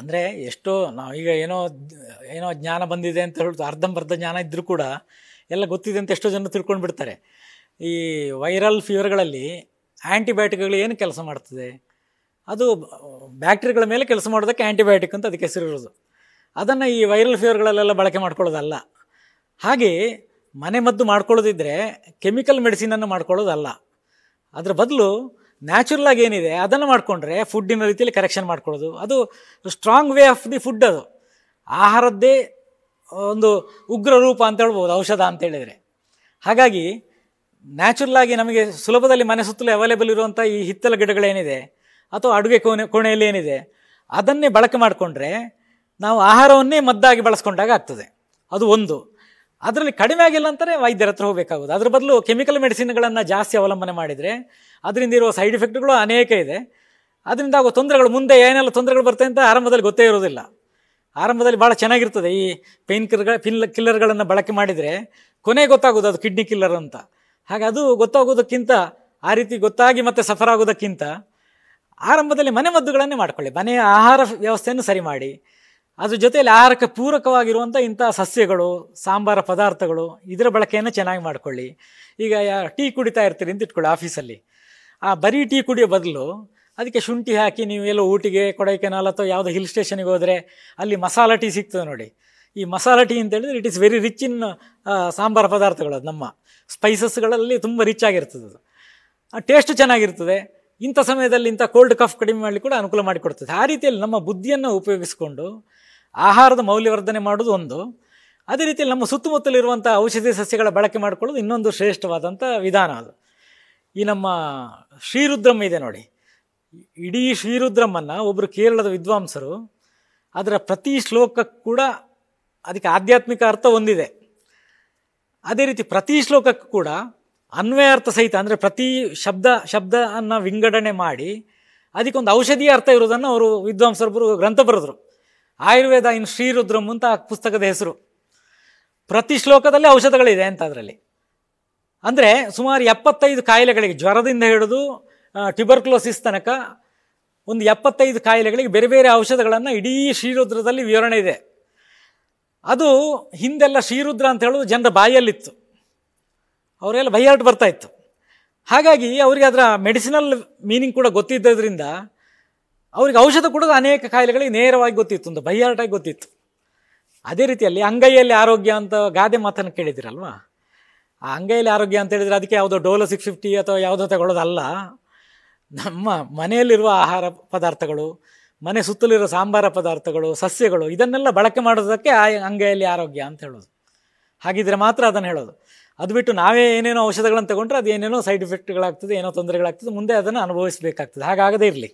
ಅಂದರೆ ಎಷ್ಟೋ ನಾವೀಗ ಈಗ ಏನೋ ಏನೋ ಜ್ಞಾನ ಬಂದಿದೆ ಅಂತ ಹೇಳ್ಬಿಟ್ಟು ಅರ್ಧಂಬರ್ಧ ಜ್ಞಾನ ಇದ್ದರೂ ಕೂಡ ಎಲ್ಲ ಗೊತ್ತಿದೆ ಅಂತ ಎಷ್ಟೋ ಜನ ತಿಳ್ಕೊಂಡು ಬಿಡ್ತಾರೆ ಈ ವೈರಲ್ ಫೀವರ್ಗಳಲ್ಲಿ ಆ್ಯಂಟಿಬಯೋಟಿಕ್ಗಳು ಏನು ಕೆಲಸ ಮಾಡ್ತದೆ ಅದು ಬ್ಯಾಕ್ಟೀರಿಯಾಗಳ ಮೇಲೆ ಕೆಲಸ ಮಾಡೋದಕ್ಕೆ ಆ್ಯಂಟಿಬಯೋಟಿಕ್ ಅಂತ ಅದಕ್ಕೆ ಹೆಸರಿರೋದು ಅದನ್ನು ಈ ವೈರಲ್ ಫೀವರ್ಗಳಲ್ಲೆಲ್ಲ ಬಳಕೆ ಮಾಡ್ಕೊಳ್ಳೋದಲ್ಲ ಹಾಗೆ ಮನೆ ಮದ್ದು ಮಾಡ್ಕೊಳ್ಳೋದಿದ್ದರೆ ಕೆಮಿಕಲ್ ಮೆಡಿಸಿನನ್ನು ಮಾಡ್ಕೊಳ್ಳೋದಲ್ಲ ಅದರ ಬದಲು ನ್ಯಾಚುರಲಾಗಿ ಏನಿದೆ ಅದನ್ನು ಮಾಡಿಕೊಂಡ್ರೆ ಫುಡ್ಡಿನ ರೀತಿಯಲ್ಲಿ ಕರೆಕ್ಷನ್ ಮಾಡ್ಕೊಳ್ಳೋದು ಅದು strong way of the food ಅದು ಆಹಾರದ್ದೇ ಒಂದು ಉಗ್ರ ರೂಪ ಅಂತ ಹೇಳ್ಬೋದು ಔಷಧ ಅಂತ ಹೇಳಿದರೆ ಹಾಗಾಗಿ ನ್ಯಾಚುರಲ್ ಆಗಿ ನಮಗೆ ಸುಲಭದಲ್ಲಿ ಮನೆ ಸುತ್ತಲೂ ಅವೈಲೇಬಲ್ ಇರುವಂಥ ಈ ಹಿತ್ತಲ ಗಿಡಗಳೇನಿದೆ ಅಥವಾ ಅಡುಗೆ ಕೋಣೆ ಕೋಣೆಯಲ್ಲಿ ಏನಿದೆ ಅದನ್ನೇ ಬಳಕೆ ಮಾಡಿಕೊಂಡ್ರೆ ನಾವು ಆಹಾರವನ್ನೇ ಮದ್ದಾಗಿ ಬಳಸ್ಕೊಂಡಾಗ ಆಗ್ತದೆ ಅದು ಒಂದು ಅದರಲ್ಲಿ ಕಡಿಮೆ ಆಗಿಲ್ಲ ಅಂತಾರೆ ವೈದ್ಯರ ಹತ್ರ ಹೋಗಬೇಕಾಗೋದು ಅದ್ರ ಬದಲು ಕೆಮಿಕಲ್ ಮೆಡಿಸಿನ್ಗಳನ್ನು ಜಾಸ್ತಿ ಅವಲಂಬನೆ ಮಾಡಿದರೆ ಅದರಿಂದ ಇರುವ ಸೈಡ್ ಎಫೆಕ್ಟ್ಗಳು ಅನೇಕ ಇದೆ ಅದರಿಂದ ಆಗುವ ತೊಂದರೆಗಳು ಮುಂದೆ ಏನೆಲ್ಲ ತೊಂದರೆಗಳು ಬರ್ತವೆ ಅಂತ ಆರಂಭದಲ್ಲಿ ಗೊತ್ತೇ ಇರೋದಿಲ್ಲ ಆರಂಭದಲ್ಲಿ ಭಾಳ ಚೆನ್ನಾಗಿರ್ತದೆ ಈ ಪೇನ್ ಕಿಲ್ಗಳ ಕಿಲ್ಲರ್ ಕಿಲ್ಲರ್ಗಳನ್ನು ಬಳಕೆ ಮಾಡಿದರೆ ಕೊನೆ ಗೊತ್ತಾಗೋದು ಅದು ಕಿಡ್ನಿ ಕಿಲ್ಲರ್ ಅಂತ ಹಾಗೆ ಅದು ಗೊತ್ತಾಗೋದಕ್ಕಿಂತ ಆ ರೀತಿ ಗೊತ್ತಾಗಿ ಮತ್ತೆ ಸಫರ್ ಆಗೋದಕ್ಕಿಂತ ಆರಂಭದಲ್ಲಿ ಮನೆ ಮದ್ದುಗಳನ್ನೇ ಮಾಡ್ಕೊಳ್ಳಿ ಮನೆಯ ಆಹಾರ ವ್ಯವಸ್ಥೆಯನ್ನು ಸರಿ ಮಾಡಿ ಅದ್ರ ಜೊತೆಯಲ್ಲಿ ಆಹಾರಕ್ಕೆ ಪೂರಕವಾಗಿರುವಂಥ ಇಂಥ ಸಸ್ಯಗಳು ಸಾಂಬಾರ ಪದಾರ್ಥಗಳು ಇದರ ಬಳಕೆಯನ್ನು ಚೆನ್ನಾಗಿ ಮಾಡ್ಕೊಳ್ಳಿ ಈಗ ಟೀ ಕುಡಿತಾ ಇರ್ತೀರಿ ಅಂತ ಇಟ್ಕೊಳ್ಳಿ ಆಫೀಸಲ್ಲಿ ಆ ಬರೀ ಟೀ ಕುಡಿಯೋ ಬದಲು ಅದಕ್ಕೆ ಶುಂಠಿ ಹಾಕಿ ನೀವು ಎಲ್ಲೋ ಊಟಿಗೆ ಕೊಡೈಕೆನಾಲ್ ಅಥವಾ ಯಾವುದೋ ಹಿಲ್ ಸ್ಟೇಷನಿಗೆ ಹೋದರೆ ಅಲ್ಲಿ ಮಸಾಲ ಟೀ ಸಿಗ್ತದೆ ನೋಡಿ ಈ ಮಸಾಲ ಟೀ ಅಂತ ಹೇಳಿದ್ರೆ it is very rich in ಸಾಂಬಾರ ಪದಾರ್ಥಗಳು ಅದು ನಮ್ಮ ಸ್ಪೈಸಸ್ಗಳಲ್ಲಿ ತುಂಬ ರಿಚ್ ಆಗಿರ್ತದೆ ಅದು ಟೇಸ್ಟ್ ಚೆನ್ನಾಗಿರ್ತದೆ ಇಂಥ ಸಮಯದಲ್ಲಿ ಇಂಥ ಕೋಲ್ಡ್ ಕಫ್ ಕಡಿಮೆ ಮಾಡಲಿ ಕೂಡ ಅನುಕೂಲ ಮಾಡಿಕೊಡ್ತದೆ ಆ ರೀತಿಯಲ್ಲಿ ನಮ್ಮ ಬುದ್ಧಿಯನ್ನು ಉಪಯೋಗಿಸ್ಕೊಂಡು ಆಹಾರದ ಮೌಲ್ಯವರ್ಧನೆ ಮಾಡೋದು ಒಂದು ಅದೇ ರೀತಿ ನಮ್ಮ ಸುತ್ತಮುತ್ತಲಿರುವಂಥ ಔಷಧಿ ಸಸ್ಯಗಳ ಬಳಕೆ ಮಾಡಿಕೊಳ್ಳೋದು ಇನ್ನೊಂದು ಶ್ರೇಷ್ಠವಾದಂಥ ವಿಧಾನ ಅದು ಈ ನಮ್ಮ ಶ್ರೀರುದ್ರಮ್ ಇದೆ ನೋಡಿ ಇಡೀ ಶ್ರೀರುದ್ರಮ್ಮನ್ನು ಒಬ್ಬರು ಕೇರಳದ ವಿದ್ವಾಂಸರು ಅದರ ಪ್ರತಿ ಶ್ಲೋಕಕ್ಕೂ ಕೂಡ ಅದಕ್ಕೆ ಆಧ್ಯಾತ್ಮಿಕ ಅರ್ಥ ಹೊಂದಿದೆ ಅದೇ ರೀತಿ ಪ್ರತಿ ಶ್ಲೋಕಕ್ಕೂ ಕೂಡ ಅನ್ವಯ ಅರ್ಥ ಸಹಿತ ಅಂದರೆ ಪ್ರತಿ ಶಬ್ದ ಶಬ್ದವನ್ನು ವಿಂಗಡಣೆ ಮಾಡಿ ಅದಕ್ಕೊಂದು ಔಷಧೀಯ ಅರ್ಥ ಇರೋದನ್ನು ಅವರು ವಿದ್ವಾಂಸರೊಬ್ಬರು ಗ್ರಂಥ ಬರೆದರು ಆಯುರ್ವೇದ ಇನ್ ಶ್ರೀರುದ್ರಂ ಅಂತ ಪುಸ್ತಕದ ಹೆಸರು ಪ್ರತಿ ಶ್ಲೋಕದಲ್ಲಿ ಔಷಧಗಳಿದೆ ಅಂತ ಅದರಲ್ಲಿ ಅಂದರೆ ಸುಮಾರು ಎಪ್ಪತ್ತೈದು ಕಾಯಿಲೆಗಳಿಗೆ ಜ್ವರದಿಂದ ಹಿಡಿದು ಟ್ಯುಬರ್ಕ್ಲೋಸಿಸ್ ತನಕ ಒಂದು ಎಪ್ಪತ್ತೈದು ಕಾಯಿಲೆಗಳಿಗೆ ಬೇರೆ ಬೇರೆ ಔಷಧಗಳನ್ನು ಇಡೀ ಶ್ರೀರುದ್ರದಲ್ಲಿ ವಿವರಣೆ ಇದೆ ಅದು ಹಿಂದೆಲ್ಲ ಶ್ರೀರುದ್ರ ಅಂತ ಹೇಳೋದು ಜನರ ಬಾಯಲ್ಲಿತ್ತು ಅವರೆಲ್ಲ ಬೈಯಾರ್ಟ್ ಬರ್ತಾ ಇತ್ತು ಹಾಗಾಗಿ ಅವರಿಗೆ ಅದರ ಮೆಡಿಸಿನಲ್ ಮೀನಿಂಗ್ ಕೂಡ ಗೊತ್ತಿದ್ದರಿಂದ ಅವ್ರಿಗೆ ಔಷಧ ಕೊಡೋದು ಅನೇಕ ಕಾಯಿಲೆಗಳಿಗೆ ನೇರವಾಗಿ ಗೊತ್ತಿತ್ತು ಒಂದು ಬೈಹಾರ್ಟಾಗಿ ಗೊತ್ತಿತ್ತು ಅದೇ ರೀತಿಯಲ್ಲಿ ಅಂಗೈಯಲ್ಲಿ ಆರೋಗ್ಯ ಅಂತ ಗಾದೆ ಮಾತನ್ನು ಕೇಳಿದಿರಲ್ವಾ ಆ ಅಂಗೈಯಲ್ಲಿ ಆರೋಗ್ಯ ಅಂತ ಹೇಳಿದರೆ ಅದಕ್ಕೆ ಯಾವುದೋ ಡೋಲೋ ಸಿಕ್ಸ್ ಫಿಫ್ಟಿ ಅಥವಾ ಯಾವುದೋ ತಗೊಳ್ಳೋದಲ್ಲ ನಮ್ಮ ಮನೆಯಲ್ಲಿರುವ ಆಹಾರ ಪದಾರ್ಥಗಳು ಮನೆ ಸುತ್ತಲಿರುವ ಸಾಂಬಾರ ಪದಾರ್ಥಗಳು ಸಸ್ಯಗಳು ಇದನ್ನೆಲ್ಲ ಬಳಕೆ ಮಾಡೋದಕ್ಕೆ ಆ ಅಂಗೈಯಲ್ಲಿ ಆರೋಗ್ಯ ಅಂತ ಹೇಳೋದು ಹಾಗಿದ್ರೆ ಮಾತ್ರ ಅದನ್ನು ಹೇಳೋದು ಅದು ಬಿಟ್ಟು ನಾವೇ ಏನೇನೋ ಔಷಧಗಳನ್ನು ತಗೊಂಡ್ರೆ ಅದು ಏನೇನೋ ಸೈಡ್ ಇಫೆಕ್ಟ್ಗಳಾಗ್ತದೆ ಏನೋ ತೊಂದರೆಗಳಾಗ್ತದೆ ಮುಂದೆ ಅದನ್ನು ಅನುಭವಿಸಬೇಕಾಗ್ತದೆ ಹಾಗಾಗದೇ ಇರಲಿ